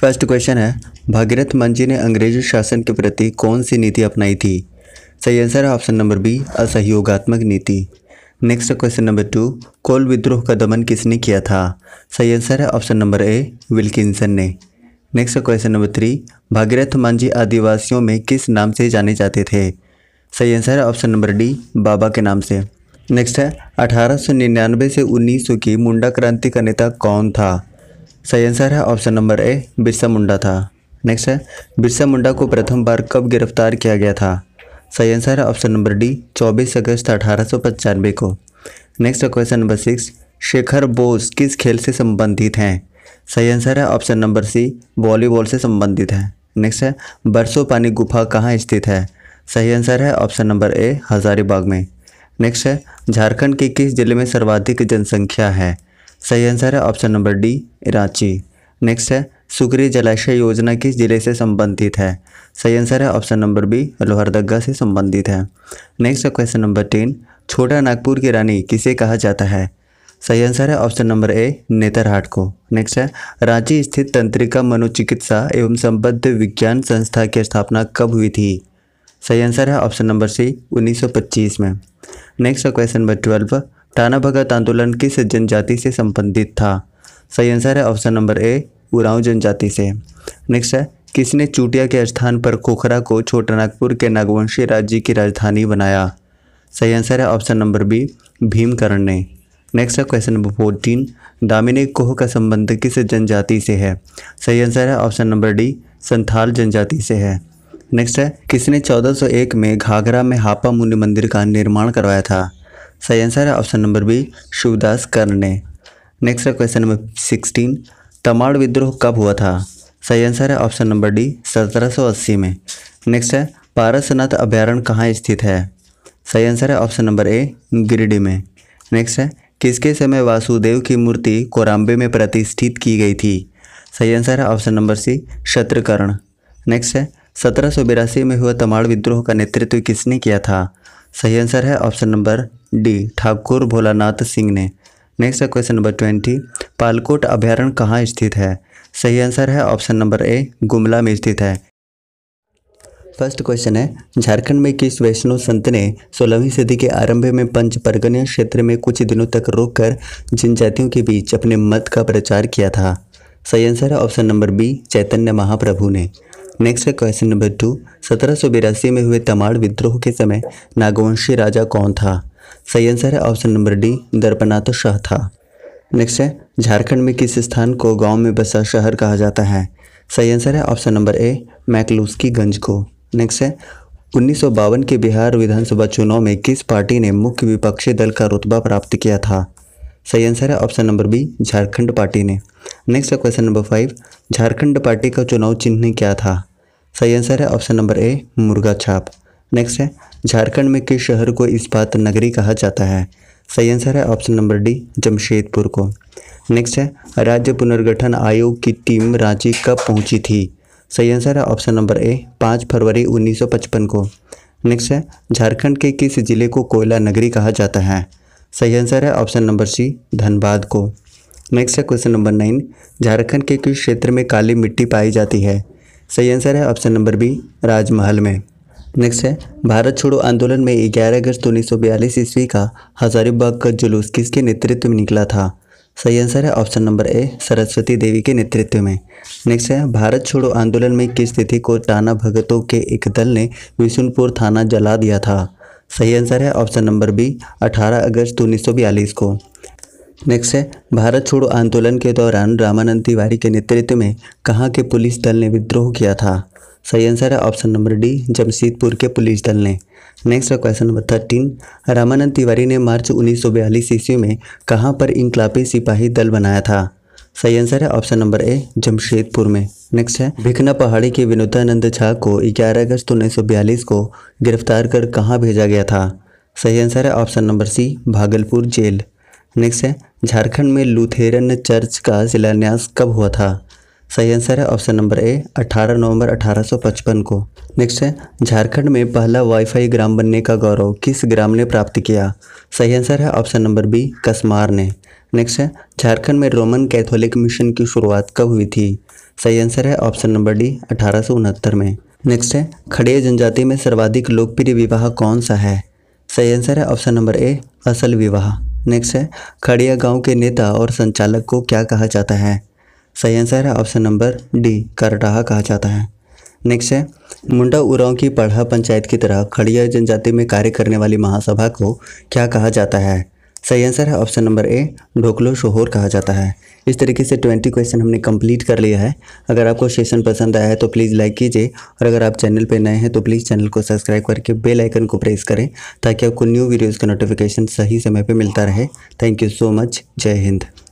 first question है भागीरथ मन जी ने अंग्रेजी शासन के प्रति कौन सी नीति अपनाई थी सही आंसर है ऑप्शन नंबर बी असहयोगात्मक नीति next question number two Kol विद्रोह का दमन किसने किया था सही आंसर है ऑप्शन नंबर ए विल्किंसन ने next question number three Bhagirath Manjhi आदिवासियों में किस नाम से जाने जाते थे सही आंसर है ऑप्शन नंबर डी बाबा के नाम से नेक्स्ट है 1899 से 1900 की मुंडा क्रांति का नेता कौन था सही आंसर है option number A Birsa Munda था नेक्स्ट है बिरसा मुंडा को प्रथम बार कब गिरफ्तार किया गया था सही आंसर है ऑप्शन नंबर डी 24 अगस्त अठारह को next question number six Shekhar Bose किस खेल से संबंधित हैं सही आंसर है ऑप्शन नंबर सी वॉलीबॉल से संबंधित है नेक्स्ट है बरसो पानी गुफा कहाँ स्थित है सही आंसर है ऑप्शन नंबर ए हज़ारीबाग में नेक्स्ट है झारखंड के किस जिले में सर्वाधिक जनसंख्या है सही आंसर है option number D Ranchi next है सुकरी जलाशय योजना किस जिले से संबंधित है सही आंसर है ऑप्शन नंबर बी लोहरदगा से संबंधित है नेक्स्ट है क्वेश्चन नंबर तीन छोटा नागपुर की रानी किसे कहा जाता है सही आंसर है ऑप्शन नंबर ए नेतरहाट को नेक्स्ट है रांची स्थित तंत्रिका मनोचिकित्सा एवं संबद्ध विज्ञान संस्था की स्थापना कब हुई थी सही आंसर है ऑप्शन नंबर सी 1925 में next question number twelve Tana Bhagat आंदोलन किस जनजाति से संबंधित था सही आंसर है ऑप्शन नंबर ए उरांव जनजाति से नेक्स्ट है किसने चूटिया के स्थान पर खोखरा को छोटा नागपुर के नागवंशी राज्य की राजधानी बनाया सही आंसर है ऑप्शन नंबर बी भीमकरण ने नेक्स्ट है question number fourteen Damini Koh का संबंध किस जनजाति से है सही आंसर है ऑप्शन नंबर डी संथाल जनजाति से है नेक्स्ट है किसने 1401 में घाघरा में हापा मुनि मंदिर का निर्माण करवाया था सही आंसर है ऑप्शन नंबर बी शिवदास कर्णे नेक्स्ट है क्वेश्चन नंबर सिक्सटीन तमाड़ विद्रोह कब हुआ था सही आंसर है ऑप्शन नंबर डी 1780 में नेक्स्ट है पारसनाथ अभ्यारण्य कहाँ स्थित है सही आंसर है ऑप्शन नंबर ए गिरिडीह में नेक्स्ट है किसके समय वासुदेव की मूर्ति कोराम्बे में प्रतिष्ठित की गई थी सही आंसर है ऑप्शन नंबर सी शत्रकर्ण नेक्स्ट है सत्रह में हुआ तमाड़ विद्रोह का नेतृत्व किसने किया था सही आंसर है option number D Thakur Bholanath Singh ने नेक्स्ट है क्वेश्चन नंबर ट्वेंटी पालकोट अभ्यारण्य कहाँ स्थित है सही आंसर है ऑप्शन नंबर ए गुमला में स्थित है फर्स्ट क्वेश्चन है झारखंड में किस वैष्णव संत ने सोलहवीं सदी के आरंभ में पंच परगण्य क्षेत्र में कुछ दिनों तक रोककर जनजातियों के बीच अपने मत का प्रचार किया था सही आंसर है option number B Chaitanya Mahaprabhu ने नेक्स्ट है क्वेश्चन नंबर टू सत्रह में हुए तमाड़ विद्रोह के समय नागवंशी राजा कौन था सही आंसर है option number D Darpnath Shah था नेक्स्ट है झारखंड में किस स्थान को गांव में बसा शहर कहा जाता है सही आंसर है ऑप्शन नंबर ए मैकलूस्की गंज को नेक्स्ट है उन्नीस के बिहार विधानसभा चुनाव में किस पार्टी ने मुख्य विपक्षी दल का रुतबा प्राप्त किया था सही आंसर है option number B Jharkhand party ने नेक्स्ट है question number five Jharkhand party का चुनाव चिन्ह क्या था सही आंसर है ऑप्शन नंबर ए मुर्गा छाप नेक्स्ट है झारखंड में किस शहर को इस्पात नगरी कहा जाता है सही आंसर है ऑप्शन नंबर डी जमशेदपुर को नेक्स्ट है राज्य पुनर्गठन आयोग की टीम रांची कब पहुंची थी सही आंसर है ऑप्शन नंबर ए पाँच फरवरी 1955 को नेक्स्ट है झारखंड के किस जिले को कोयला नगरी कहा जाता है सही आंसर है ऑप्शन नंबर सी धनबाद को नेक्स्ट है क्वेश्चन नंबर नाइन झारखंड के किस क्षेत्र में काली मिट्टी पाई जाती है सही आंसर है ऑप्शन नंबर बी राजमहल में नेक्स्ट है भारत छोड़ो आंदोलन में 11 अगस्त 1942 ईस्वी का हजारीबाग का जुलूस किसके नेतृत्व में निकला था सही आंसर है option number A Saraswati Devi के नेतृत्व में नेक्स्ट है भारत छोड़ो आंदोलन में किस तिथि को टाना भगतों के एक दल ने विष्णुपुर थाना जला दिया था सही आंसर है ऑप्शन नंबर बी 18 अगस्त 1942 को नेक्स्ट है भारत छोड़ो आंदोलन के दौरान रामानंद तिवारी के नेतृत्व में कहाँ के पुलिस दल ने विद्रोह किया था सही आंसर है ऑप्शन नंबर डी जमशेदपुर के पुलिस दल ने नेक्स्ट है question number thirteen Ramanand Tiwari ने मार्च 1942 ईस्वी में कहाँ पर इंकलाबी सिपाही दल बनाया था सही आंसर है ऑप्शन नंबर ए जमशेदपुर में नेक्स्ट है भिखना पहाड़ी के विनोदानंद झा को 11 अगस्त उन्नीस को गिरफ्तार कर कहाँ भेजा गया था सही आंसर है option number C Bhagalpur jail next है झारखंड में लूथेरन चर्च का शिलान्यास कब हुआ था सही आंसर है ऑप्शन नंबर ए 18 नवंबर 1855 को नेक्स्ट है झारखंड में पहला वाईफाई ग्राम बनने का गौरव किस ग्राम ने प्राप्त किया सही आंसर है ऑप्शन नंबर बी कसमार ने नेक्स्ट है झारखंड में रोमन कैथोलिक मिशन की शुरुआत कब हुई थी सही आंसर है ऑप्शन नंबर डी अठारह में नेक्स्ट है खड़े जनजाति में सर्वाधिक लोकप्रिय विवाह कौन सा है सही आंसर है ऑप्शन नंबर ए असल विवाह नेक्स्ट है खड़िया गांव के नेता और संचालक को क्या कहा जाता है सही आंसर है ऑप्शन नंबर डी करडाहा कहा जाता है नेक्स्ट है मुंडा उरांव की पढ़ा पंचायत की तरह खड़िया जनजाति में कार्य करने वाली महासभा को क्या कहा जाता है सही आंसर है ऑप्शन नंबर ए ढोकलो शोहर कहा जाता है इस तरीके से ट्वेंटी क्वेश्चन हमने कंप्लीट कर लिया है अगर आपको सेशन पसंद आया है तो प्लीज़ लाइक कीजिए और अगर आप चैनल पर नए हैं तो प्लीज़ चैनल को सब्सक्राइब करके बेल आइकन को प्रेस करें ताकि आपको न्यू वीडियोज़ का नोटिफिकेशन सही समय पर मिलता रहे थैंक यू सो मच जय हिंद